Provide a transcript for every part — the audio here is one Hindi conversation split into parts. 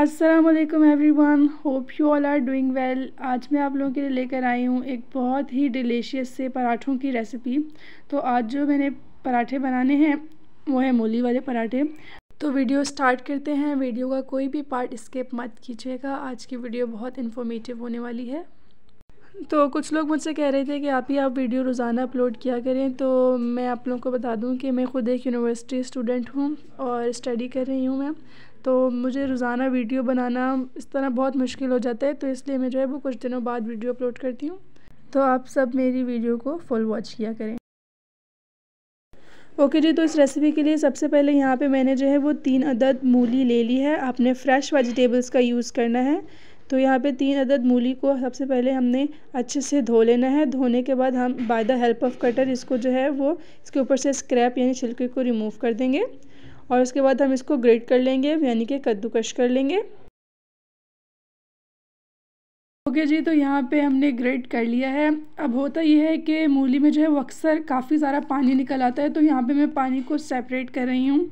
Aslam every one hope you all are doing well आज मैं आप लोगों के लिए लेकर आई हूँ एक बहुत ही डिलीशियस से पराठों की रेसिपी तो आज जो मैंने पराठे बनाने हैं वो है मूली वाले पराठे तो वीडियो स्टार्ट करते हैं वीडियो का कोई भी पार्ट स्किप मत कीजिएगा आज की वीडियो बहुत इन्फॉर्मेटिव होने वाली है तो कुछ लोग मुझसे कह रहे थे कि आप ही आप वीडियो रोज़ाना अपलोड किया करें तो मैं आप लोगों को बता दूं कि मैं ख़ुद एक यूनिवर्सिटी स्टूडेंट हूं और स्टडी कर रही हूं मैं तो मुझे रोज़ाना वीडियो बनाना इस तरह बहुत मुश्किल हो जाता है तो इसलिए मैं जो है वो कुछ दिनों बाद वीडियो अपलोड करती हूँ तो आप सब मेरी वीडियो को फुल वॉच किया करें ओके okay जी तो इस रेसिपी के लिए सबसे पहले यहाँ पे मैंने जो है वो तीन अदद मूली ले ली है आपने फ्रेश वेजिटेबल्स का यूज़ करना है तो यहाँ पे तीन अदद मूली को सबसे पहले हमने अच्छे से धो लेना है धोने के बाद हम by the help of cutter इसको जो है वो इसके ऊपर से स्क्रैप यानी छिलके को रिमूव कर देंगे और उसके बाद हम इसको ग्रेट कर लेंगे यानी कि कद्दूकश कर लेंगे ओके जी तो यहाँ पे हमने ग्रेट कर लिया है अब होता यह है कि मूली में जो है वो अक्सर काफ़ी सारा पानी निकल आता है तो यहाँ पे मैं पानी को सेपरेट कर रही हूँ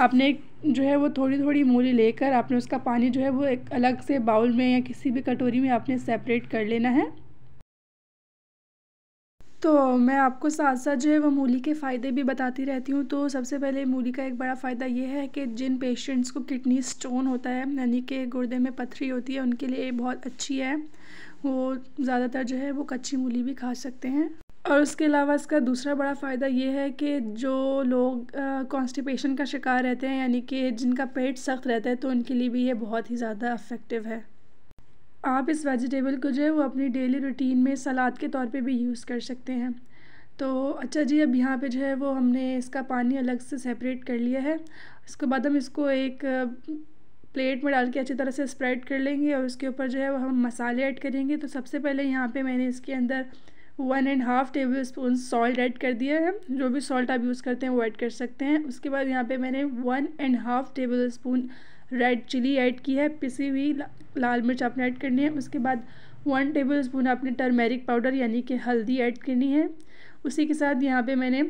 आपने जो है वो थोड़ी थोड़ी मूली लेकर आपने उसका पानी जो है वो एक अलग से बाउल में या किसी भी कटोरी में आपने सेपरेट कर लेना है तो मैं आपको साथ साथ जो है वो मूली के फ़ायदे भी बताती रहती हूँ तो सबसे पहले मूली का एक बड़ा फ़ायदा ये है कि जिन पेशेंट्स को किडनी स्टोन होता है यानी कि गुर्दे में पथरी होती है उनके लिए बहुत अच्छी है वो ज़्यादातर जो है वो कच्ची मूली भी खा सकते हैं और उसके अलावा इसका दूसरा बड़ा फ़ायदा ये है कि जो लोग कॉन्स्टिपेशन का शिकार रहते हैं यानी कि जिनका पेट सख्त रहता है तो उनके लिए भी ये बहुत ही ज़्यादा अफेक्टिव है आप इस वेजिटेबल को जो है वो अपनी डेली रूटीन में सलाद के तौर पे भी यूज़ कर सकते हैं तो अच्छा जी अब यहाँ पे जो है वो हमने इसका पानी अलग से सेपरेट कर लिया है इसके बाद हम इसको एक प्लेट में डाल के अच्छी तरह से स्प्रेड कर लेंगे और उसके ऊपर जो है वो हम मसाले ऐड करेंगे तो सबसे पहले यहाँ पर मैंने इसके अंदर one and half tablespoon salt add कर दिया है जो भी सॉल्ट आप यूज़ करते हैं वो ऐड कर सकते हैं उसके बाद यहाँ पे मैंने one and half tablespoon red chilli add की है पिसी हुई ला, लाल मिर्च आपने ऐड करनी है उसके बाद वन टेबल स्पून आपने टर्मेरिक पाउडर यानी कि हल्दी ऐड करनी है उसी के साथ यहाँ पे मैंने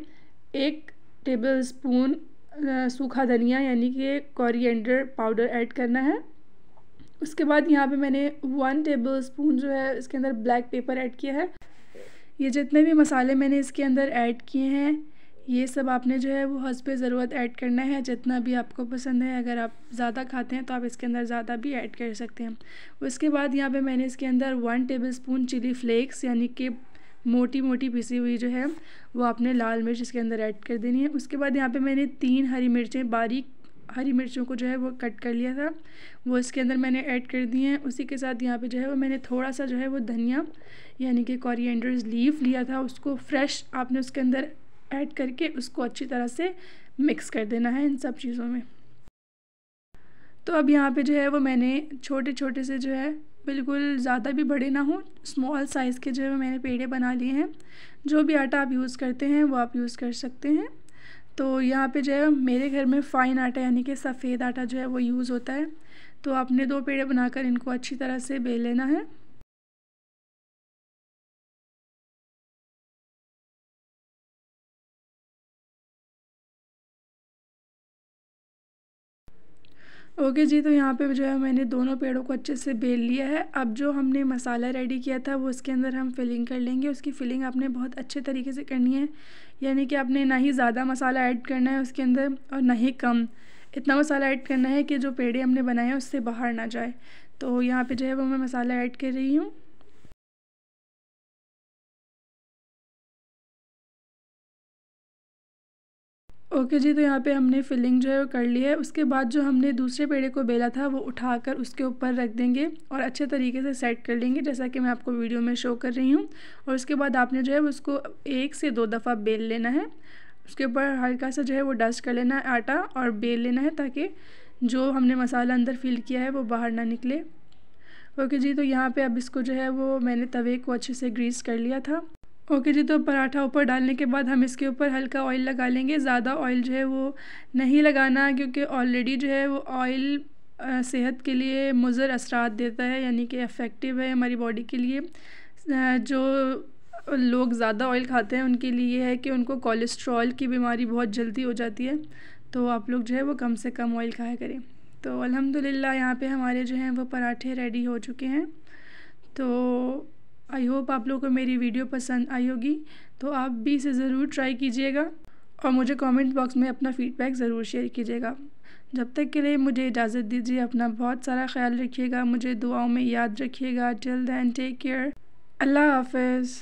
एक टेबल स्पून सूखा धनिया यानी कि कोरिएंडर पाउडर ऐड करना है उसके बाद यहाँ पे मैंने वन टेबल स्पून जो है इसके अंदर ब्लैक पेपर ऐड किया है ये जितने भी मसाले मैंने इसके अंदर ऐड किए हैं ये सब आपने जो है वो हसब ज़रूरत ऐड करना है जितना भी आपको पसंद है अगर आप ज़्यादा खाते हैं तो आप इसके अंदर ज़्यादा भी ऐड कर सकते हैं उसके बाद यहाँ पे मैंने इसके अंदर one tablespoon chilli flakes यानी कि मोटी मोटी पीसी हुई जो है वो आपने लाल मिर्च इसके अंदर ऐड कर देनी है उसके बाद यहाँ पर मैंने तीन हरी मिर्चें बारीक हरी मिर्चों को जो है वो कट कर लिया था वो इसके अंदर मैंने ऐड कर दिए हैं उसी के साथ यहाँ पे जो है वो मैंने थोड़ा सा जो है वो धनिया यानी कि कॉरिएंडर्स लीफ लिया था उसको फ्रेश आपने उसके अंदर ऐड करके उसको अच्छी तरह से मिक्स कर देना है इन सब चीज़ों में तो अब यहाँ पे जो है वो मैंने छोटे छोटे से जो है बिल्कुल ज़्यादा भी बड़े ना हो स्मॉल साइज़ के जो है मैंने पेड़े बना लिए हैं जो भी आटा आप यूज़ करते हैं वो आप यूज़ कर सकते हैं तो यहाँ पे जो है मेरे घर में फ़ाइन आटा यानी कि सफ़ेद आटा जो है वो यूज़ होता है तो आपने दो पेड़े बनाकर इनको अच्छी तरह से बेल लेना है ओके जी तो यहाँ पे जो है मैंने दोनों पेड़ों को अच्छे से बेल लिया है अब जो हमने मसाला रेडी किया था वो उसके अंदर हम फिलिंग कर लेंगे उसकी फिलिंग आपने बहुत अच्छे तरीके से करनी है यानी कि आपने ना ही ज़्यादा मसाला ऐड करना है उसके अंदर और ना ही कम इतना मसाला ऐड करना है कि जो पेड़े हमने बनाए हैं उससे बाहर ना जाए तो यहाँ पर जो है वो मैं मसाला ऐड कर रही हूँ ओके जी तो यहाँ पे हमने फिलिंग जो है वो कर ली है उसके बाद जो हमने दूसरे पेड़े को बेला था वो उठाकर उसके ऊपर रख देंगे और अच्छे तरीके से सेट कर लेंगे जैसा कि मैं आपको वीडियो में शो कर रही हूँ और उसके बाद आपने जो है उसको एक से दो दफ़ा बेल लेना है उसके ऊपर हल्का सा जो है वो डस्ट कर लेना है आटा और बेल लेना है ताकि जो हमने मसाला अंदर फिल किया है वो बाहर ना निकले ओके जी तो यहाँ पर अब इसको जो है वो मैंने तवे को अच्छे से ग्रीस कर लिया था ओके जी तो पराठा ऊपर डालने के बाद हम इसके ऊपर हल्का ऑयल लगा लेंगे ज़्यादा ऑयल जो है वो नहीं लगाना क्योंकि ऑलरेडी जो है वो ऑयल सेहत के लिए मुज़र असरात देता है यानी कि अफेक्टिव है हमारी बॉडी के लिए जो लोग ज़्यादा ऑयल खाते हैं उनके लिए ये है कि उनको कोलेस्ट्रॉल की बीमारी बहुत जल्दी हो जाती है तो आप लोग जो है वो कम से कम ऑयल खाया करें तो अलहमदिल्ला यहाँ पे हमारे जो हैं वो पराठे रेडी हो चुके हैं तो आई होप आप लोगों को मेरी वीडियो पसंद आई होगी तो आप भी इसे ज़रूर ट्राई कीजिएगा और मुझे कमेंट बॉक्स में अपना फ़ीडबैक ज़रूर शेयर कीजिएगा जब तक के लिए मुझे इजाज़त दीजिए अपना बहुत सारा ख्याल रखिएगा मुझे दुआओं में याद रखिएगा टिल दैन टेक केयर अल्लाह हाफिज़